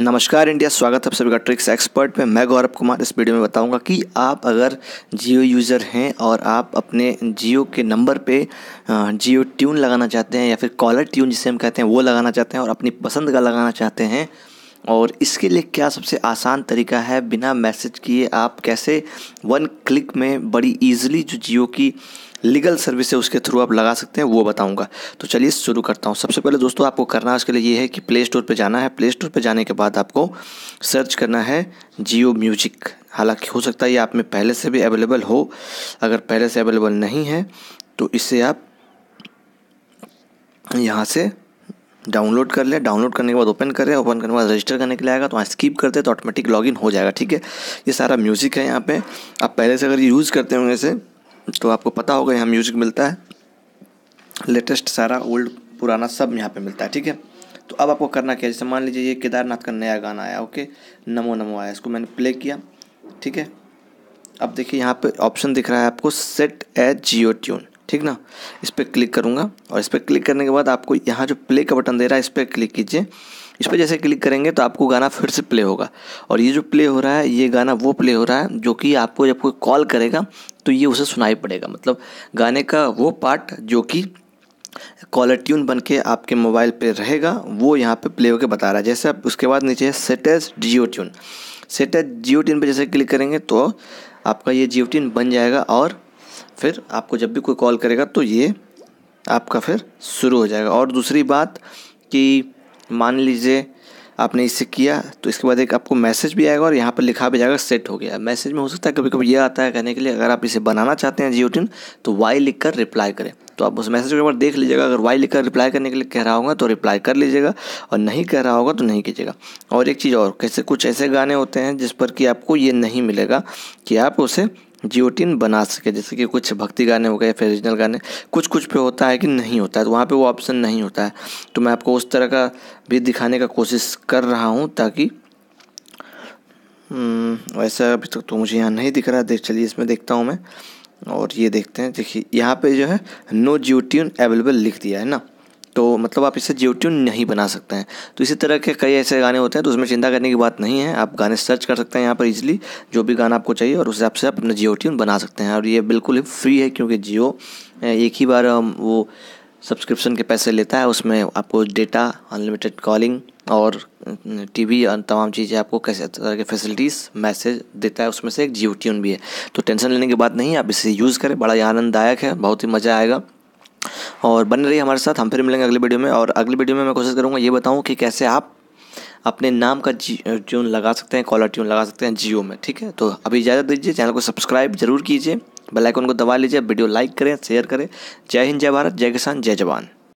नमस्कार इंडिया स्वागत है आप सभी का ट्रिक्स एक्सपर्ट में मैं गौरव कुमार इस वीडियो में बताऊंगा कि आप अगर जियो यूज़र हैं और आप अपने जियो के नंबर पे जियो ट्यून लगाना चाहते हैं या फिर कॉलर ट्यून जिसे हम कहते हैं वो लगाना चाहते हैं और अपनी पसंद का लगाना चाहते हैं और इसके लिए क्या सबसे आसान तरीका है बिना मैसेज किए आप कैसे वन क्लिक में बड़ी ईजिली जो जियो की लीगल सर्विसेज उसके थ्रू आप लगा सकते हैं वो बताऊंगा तो चलिए शुरू करता हूँ सबसे पहले दोस्तों आपको करना उसके लिए ये है कि प्ले स्टोर पर जाना है प्ले स्टोर पर जाने के बाद आपको सर्च करना है जियो म्यूजिक हालांकि हो सकता है ये आप में पहले से भी अवेलेबल हो अगर पहले से अवेलेबल नहीं है तो इसे आप यहाँ से डाउनलोड कर लें डाउनलोड करने के बाद ओपन करें ओपन करने के बाद रजिस्टर करने के लिए आएगा तो वहाँ स्किप करते हैं तो ऑटोमेटिक लॉगिन हो जाएगा ठीक है ये सारा म्यूज़िक है यहाँ पे आप पहले से अगर यूज़ करते होंगे इसे तो आपको पता होगा यहाँ म्यूज़िक मिलता है लेटेस्ट सारा ओल्ड पुराना सब यहाँ पे मिलता है ठीक है तो अब आपको करना क्या जैसे मान लीजिए ये केदारनाथ का नया गाना आया ओके नमो नमो आया इसको मैंने प्ले किया ठीक है अब देखिए यहाँ पे ऑप्शन दिख रहा है आपको सेट एज जियो ट्यून ठीक ना इस पर क्लिक करूँगा और इस पर क्लिक करने के बाद आपको यहाँ जो प्ले का बटन दे रहा है इस पर क्लिक कीजिए इस पर जैसे क्लिक करेंगे तो आपको गाना फिर से प्ले होगा और ये जो प्ले हो रहा है ये गाना वो प्ले हो रहा है जो कि आपको जब कोई कॉल करेगा तो ये उसे सुनाई पड़ेगा मतलब गाने का वो पार्ट जो कि कॉलर ट्यून बन के आपके मोबाइल पे रहेगा वो यहाँ पे प्ले होकर बता रहा है जैसे आप उसके बाद नीचे है सेटेज जियो ट्यून सेटेज जियो ट्यून पर जैसे क्लिक करेंगे तो आपका ये जियो ट्यून बन जाएगा और फिर आपको जब भी कोई कॉल करेगा तो ये आपका फिर शुरू हो जाएगा और दूसरी बात कि मान लीजिए आपने इसे किया तो इसके बाद एक आपको मैसेज भी आएगा और यहाँ पर लिखा भी जाएगा सेट हो गया मैसेज में हो सकता है कभी कभी ये आता है कहने के लिए अगर आप इसे बनाना चाहते हैं टीन तो वाई लिख कर रिप्लाई करें तो आप उस मैसेज के बाद देख लीजिएगा अगर वाई लिखकर रिप्लाई करने के लिए कह रहा होगा तो रिप्लाई कर लीजिएगा और नहीं कह रहा होगा तो नहीं कीजिएगा और एक चीज़ और कैसे कुछ ऐसे गाने होते हैं जिस पर कि आपको ये नहीं मिलेगा कि आप उसे जियोटिन बना सके जैसे कि कुछ भक्ति गाने हो गए फिर गाने कुछ कुछ पे होता है कि नहीं होता है तो वहाँ पे वो ऑप्शन नहीं होता है तो मैं आपको उस तरह का भी दिखाने का कोशिश कर रहा हूँ ताकि हम्म, वैसा अभी तक तो, तो मुझे यहाँ नहीं दिख रहा देख चलिए इसमें देखता हूँ मैं और ये देखते हैं देखिए यहाँ पे जो है नो जियोटिन अवेलेबल लिख दिया है ना तो मतलब आप इसे जियो ट्यून नहीं बना सकते हैं तो इसी तरह के कई ऐसे गाने होते हैं तो उसमें चिंता करने की बात नहीं है आप गाने सर्च कर सकते हैं यहाँ पर इजीली जो भी गाना आपको चाहिए और उस हिसाब से आप अपना जियो ट्यून बना सकते हैं और ये बिल्कुल ही फ्री है क्योंकि जियो एक ही बार वो सब्सक्रिप्शन के पैसे लेता है उसमें आपको डेटा अनलिमिटेड कॉलिंग और टीवी और तमाम चीज़ें आपको कैसे तरह के फैसिलिटीज़ मैसेज देता है उसमें से एक जियो ट्यून भी है तो टेंशन लेने की बात नहीं आप इसे यूज़ करें बड़ा ही आनंददायक है बहुत ही मज़ा आएगा और बन रही हमारे साथ हम फिर मिलेंगे अगले वीडियो में और अगली वीडियो में मैं कोशिश करूँगा ये बताऊँ कि कैसे आप अपने नाम का जी ट्यून लगा सकते हैं कॉलर ट्यून लगा सकते हैं जियो में ठीक है तो अभी इजाज़त दीजिए चैनल को सब्सक्राइब जरूर कीजिए बेल आइकन को दबा लीजिए वीडियो लाइक करें शेयर करें जय हिंद जय भारत जय किसान जय जवान